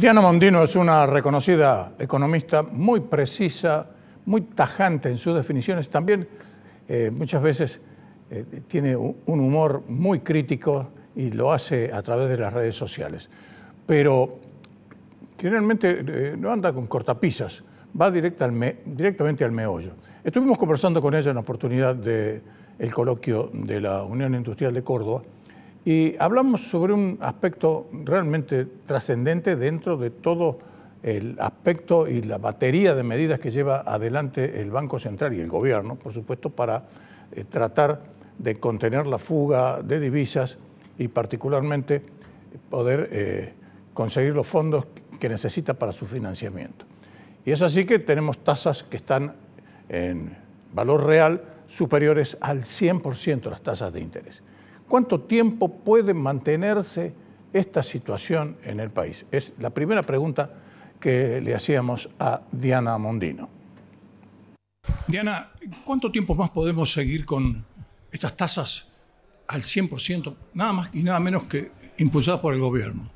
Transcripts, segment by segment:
Diana Mondino es una reconocida economista muy precisa, muy tajante en sus definiciones, también eh, muchas veces eh, tiene un humor muy crítico y lo hace a través de las redes sociales. Pero generalmente eh, no anda con cortapisas, va al directamente al meollo. Estuvimos conversando con ella en la oportunidad del coloquio de la Unión Industrial de Córdoba y hablamos sobre un aspecto realmente trascendente dentro de todo el aspecto y la batería de medidas que lleva adelante el Banco Central y el Gobierno, por supuesto, para eh, tratar de contener la fuga de divisas y particularmente poder eh, conseguir los fondos que necesita para su financiamiento. Y es así que tenemos tasas que están en valor real superiores al 100% las tasas de interés. ¿Cuánto tiempo puede mantenerse esta situación en el país? Es la primera pregunta que le hacíamos a Diana Mondino. Diana, ¿cuánto tiempo más podemos seguir con estas tasas al 100%, nada más y nada menos que impulsadas por el gobierno?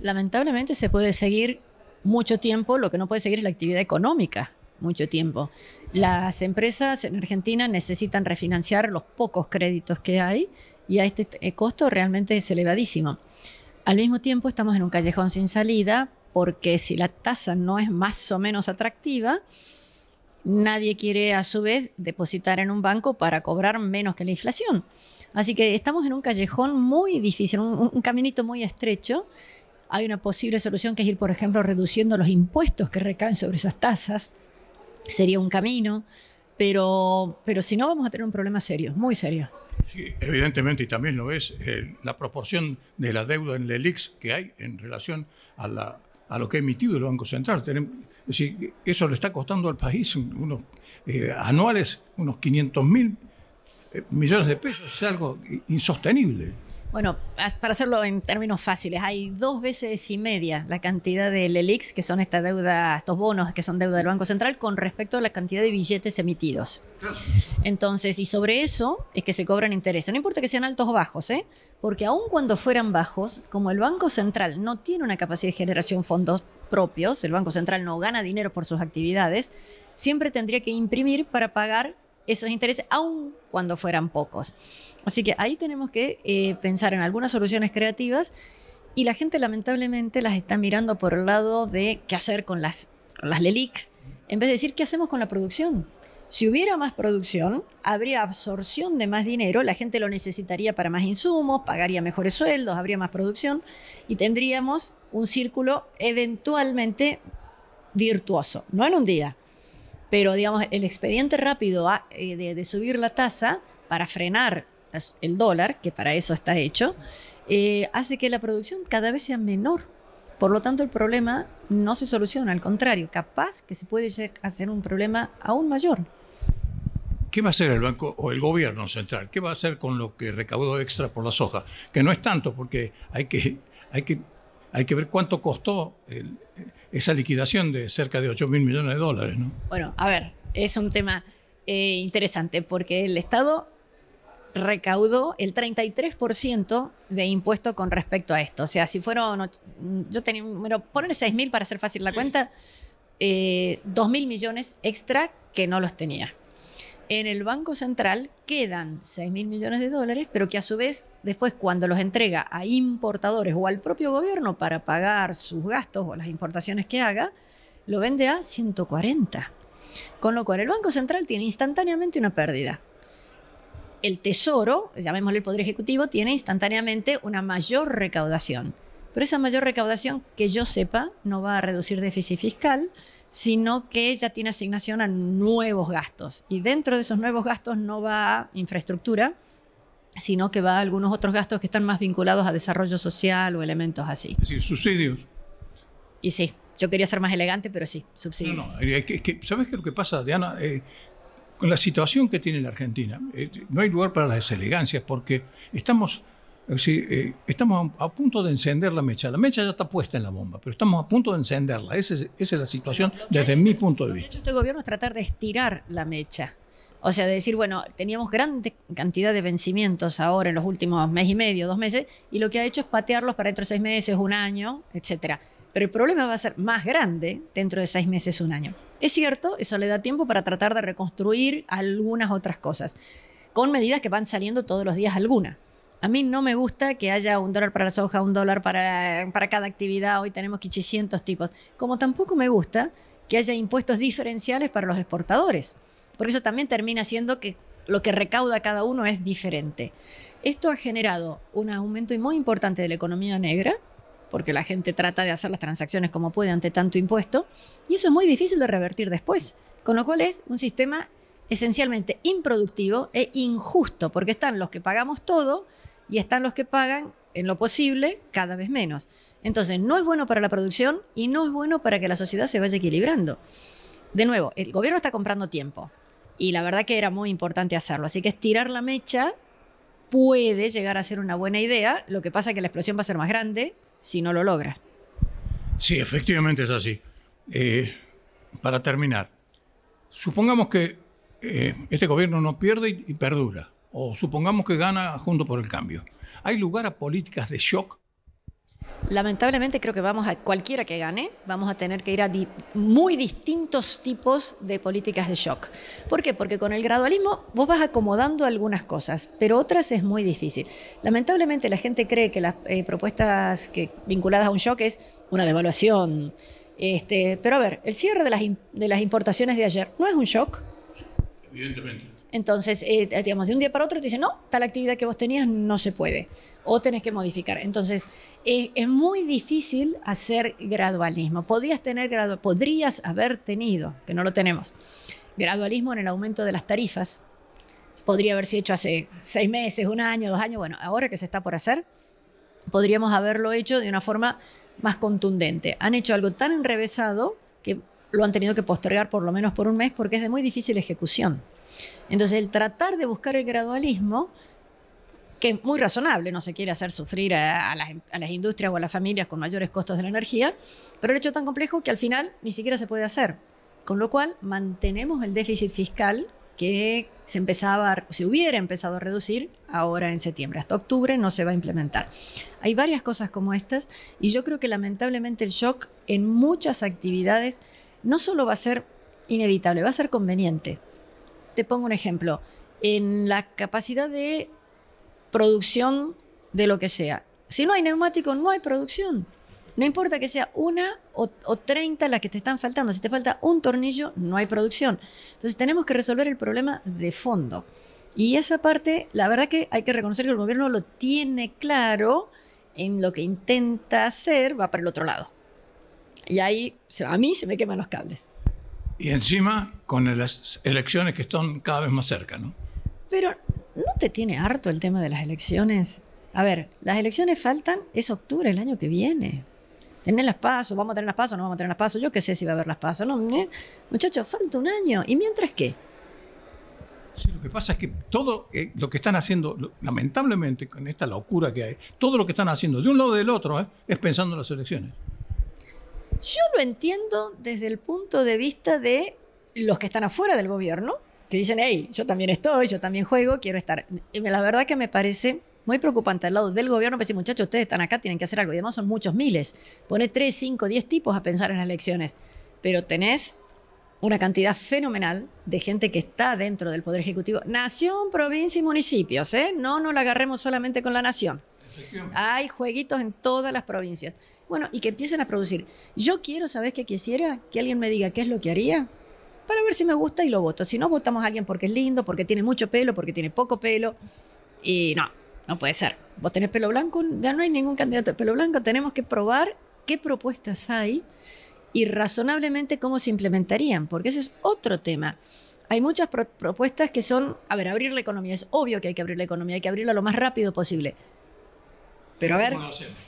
Lamentablemente se puede seguir mucho tiempo, lo que no puede seguir es la actividad económica mucho tiempo. Las empresas en Argentina necesitan refinanciar los pocos créditos que hay y a este costo realmente es elevadísimo. Al mismo tiempo estamos en un callejón sin salida porque si la tasa no es más o menos atractiva, nadie quiere a su vez depositar en un banco para cobrar menos que la inflación. Así que estamos en un callejón muy difícil, un, un caminito muy estrecho hay una posible solución que es ir, por ejemplo, reduciendo los impuestos que recaen sobre esas tasas sería un camino, pero, pero si no vamos a tener un problema serio, muy serio. Sí, evidentemente, y también lo es eh, la proporción de la deuda en LELIX que hay en relación a, la, a lo que ha emitido el Banco Central. decir, eso le está costando al país unos eh, anuales unos 500 mil eh, millones de pesos, es algo insostenible. Bueno, para hacerlo en términos fáciles, hay dos veces y media la cantidad del ELIX, que son esta deuda, estos bonos que son deuda del Banco Central, con respecto a la cantidad de billetes emitidos. Entonces, y sobre eso es que se cobran intereses. No importa que sean altos o bajos, ¿eh? porque aun cuando fueran bajos, como el Banco Central no tiene una capacidad de generación de fondos propios, el Banco Central no gana dinero por sus actividades, siempre tendría que imprimir para pagar esos intereses, aun cuando fueran pocos. Así que ahí tenemos que eh, pensar en algunas soluciones creativas y la gente lamentablemente las está mirando por el lado de qué hacer con las, con las LELIC, en vez de decir qué hacemos con la producción. Si hubiera más producción, habría absorción de más dinero, la gente lo necesitaría para más insumos, pagaría mejores sueldos, habría más producción y tendríamos un círculo eventualmente virtuoso, no en un día, pero, digamos, el expediente rápido ah, eh, de, subir la tasa para frenar el dólar, que para eso está hecho, eh, hace que la producción cada vez sea menor. Por lo tanto, el problema no se soluciona, al contrario, capaz que se puede hacer un problema aún mayor. ¿Qué va a hacer el banco o el gobierno central? ¿Qué va a hacer con lo que recaudó extra por la soja? Que no es tanto, porque hay que, hay que, hay que ver cuánto costó el, esa liquidación de cerca de 8 mil millones de dólares. ¿no? Bueno, a ver, es un tema eh, interesante porque el Estado recaudó el 33% de impuesto con respecto a esto. O sea, si fueron, yo tenía un número, ponle 6 mil para hacer fácil la cuenta, 2 eh, mil millones extra que no los tenía en el Banco Central quedan 6 mil millones de dólares, pero que a su vez después cuando los entrega a importadores o al propio gobierno para pagar sus gastos o las importaciones que haga, lo vende a 140. Con lo cual el Banco Central tiene instantáneamente una pérdida. El Tesoro, llamémosle el Poder Ejecutivo, tiene instantáneamente una mayor recaudación. Pero esa mayor recaudación, que yo sepa, no va a reducir déficit fiscal, sino que ella tiene asignación a nuevos gastos. Y dentro de esos nuevos gastos no va a infraestructura, sino que va a algunos otros gastos que están más vinculados a desarrollo social o elementos así. Es decir, subsidios. Y sí, yo quería ser más elegante, pero sí, subsidios. No, no, es que, ¿sabes lo que pasa, Diana? Eh, con la situación que tiene la Argentina, eh, no hay lugar para las elegancias porque estamos eh, estamos a, punto de encender la mecha. La mecha ya está puesta en la bomba, pero estamos a punto de encenderla. Esa es, la situación desde mi punto de vista. Lo ha hecho este gobierno es tratar de estirar la mecha. O sea, de decir, bueno, teníamos gran cantidad de vencimientos ahora en los últimos mes y medio, dos meses, y lo que ha hecho es patearlos para dentro de seis meses, un año, etcétera. Pero el problema va a ser más grande dentro de seis meses, un año. Es cierto, eso le da tiempo para tratar de reconstruir algunas otras cosas, con medidas que van saliendo todos los días alguna. A mí no me gusta que haya un dólar para la soja, un dólar para, cada actividad. Hoy tenemos 800 tipos. Como tampoco me gusta que haya impuestos diferenciales para los exportadores. Porque eso también termina siendo que lo que recauda cada uno es diferente. Esto ha generado un aumento muy importante de la economía negra, porque la gente trata de hacer las transacciones como puede ante tanto impuesto, y eso es muy difícil de revertir después, con lo cual es un sistema esencialmente improductivo e injusto, porque están los que pagamos todo y están los que pagan en lo posible cada vez menos. Entonces, no es bueno para la producción y no es bueno para que la sociedad se vaya equilibrando. De nuevo, el gobierno está comprando tiempo y la verdad que era muy importante hacerlo, así que estirar la mecha puede llegar a ser una buena idea, lo que pasa es que la explosión va a ser más grande si no lo logra. Sí, efectivamente es así. Eh, para terminar, supongamos que eh, este gobierno no pierde y, perdura, o supongamos que gana junto por el cambio, ¿hay lugar a políticas de shock? Lamentablemente creo que vamos a, cualquiera que gane, vamos a tener que ir a muy distintos tipos de políticas de shock. ¿Por qué? Porque con el gradualismo vos vas acomodando algunas cosas, pero otras es muy difícil. Lamentablemente la gente cree que las eh, propuestas que, vinculadas a un shock es una devaluación. Este, pero a ver, el cierre de las importaciones de ayer no es un shock, evidentemente. Entonces, eh, digamos, de un día para otro te dicen, no, tal actividad que vos tenías no se puede, o tenés que modificar. Entonces, es muy difícil hacer gradualismo. Podías tener podrías haber tenido, que no lo tenemos, gradualismo en el aumento de las tarifas. Podría haberse hecho hace seis meses, un año, dos años, bueno, ahora que se está por hacer, podríamos haberlo hecho de una forma más contundente. Han hecho algo tan enrevesado que lo han tenido que postergar por lo menos por un mes porque es de muy difícil ejecución. Entonces, el tratar de buscar el gradualismo, que es muy razonable, no se quiere hacer sufrir a, las, industrias o a las familias con mayores costos de la energía, pero el hecho tan complejo que al final ni siquiera se puede hacer. Con lo cual, mantenemos el déficit fiscal que se empezaba, se hubiera empezado a reducir ahora en septiembre. Hasta octubre no se va a implementar. Hay varias cosas como estas y yo creo que lamentablemente el shock en muchas actividades no solo va a ser inevitable, va a ser conveniente. Te pongo un ejemplo. En la capacidad de producción de lo que sea. Si no hay neumático, no hay producción. No importa que sea una o, treinta 30 las que te están faltando. Si te falta un tornillo, no hay producción. Entonces tenemos que resolver el problema de fondo. Y esa parte, la verdad que hay que reconocer que el gobierno lo tiene claro en lo que intenta hacer, va para el otro lado. Y ahí a mí se me queman los cables. Y encima con las elecciones que están cada vez más cerca, ¿no? Pero ¿no te tiene harto el tema de las elecciones? A ver, las elecciones faltan, es octubre el año que viene. Tener las pasos, vamos a tener las pasos, no vamos a tener las pasos, yo qué sé si va a haber las pasos, ¿no? ¿Eh? Muchachos, falta un año. ¿Y mientras qué? Sí, lo que pasa es que todo eh, lo que están haciendo, lamentablemente, con esta locura que hay, todo lo que están haciendo de un lado del otro ¿eh? es pensando en las elecciones. Yo lo entiendo desde el punto de vista de los que están afuera del gobierno, que dicen, hey, yo también estoy, yo también juego, quiero estar. Y la verdad que me parece muy preocupante al lado del gobierno, si pues, muchachos, ustedes están acá, tienen que hacer algo. Y además son muchos miles. Pone 3, 5, 10 tipos a pensar en las elecciones. Pero tenés una cantidad fenomenal de gente que está dentro del Poder Ejecutivo. Nación, provincia y municipios, ¿eh? No no la agarremos solamente con la nación. Hay jueguitos en todas las provincias. Bueno, y que empiecen a producir. Yo quiero, ¿sabes qué quisiera? Que alguien me diga qué es lo que haría para ver si me gusta y lo voto. Si no, votamos a alguien porque es lindo, porque tiene mucho pelo, porque tiene poco pelo. Y no, no puede ser. Vos tenés pelo blanco, ya no hay ningún candidato de pelo blanco. Tenemos que probar qué propuestas hay y razonablemente cómo se implementarían, porque ese es otro tema. Hay muchas propuestas que son, a ver, abrir la economía. Es obvio que hay que abrir la economía, hay que abrirla lo más rápido posible. Pero a ver,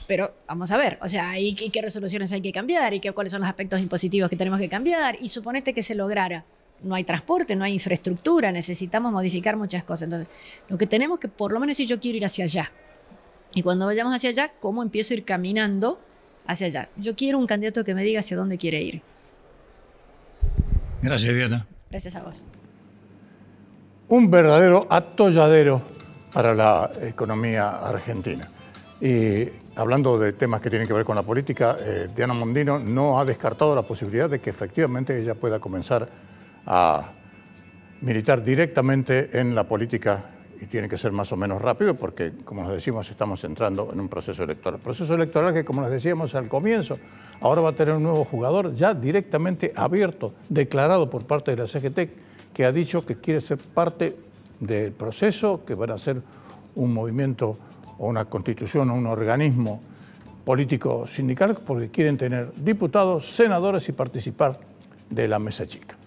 pero vamos a ver, o sea, y, qué resoluciones hay que cambiar y qué, cuáles son los aspectos impositivos que tenemos que cambiar. Y suponete que se lograra, no hay transporte, no hay infraestructura, necesitamos modificar muchas cosas. Entonces, lo que tenemos que, por lo menos si yo quiero ir hacia allá, y cuando vayamos hacia allá, ¿cómo empiezo a ir caminando hacia allá? Yo quiero un candidato que me diga hacia dónde quiere ir. Gracias, Diana. Gracias a vos. Un verdadero atolladero para la economía argentina. Y hablando de temas que tienen que ver con la política, eh, Diana Mondino no ha descartado la posibilidad de que efectivamente ella pueda comenzar a militar directamente en la política y tiene que ser más o menos rápido porque, como nos decimos, estamos entrando en un proceso electoral. Proceso electoral que, como les decíamos al comienzo, ahora va a tener un nuevo jugador ya directamente abierto, declarado por parte de la CGT, que ha dicho que quiere ser parte del proceso, que van a ser un movimiento o una constitución o un organismo político sindical porque quieren tener diputados, senadores y participar de la mesa chica.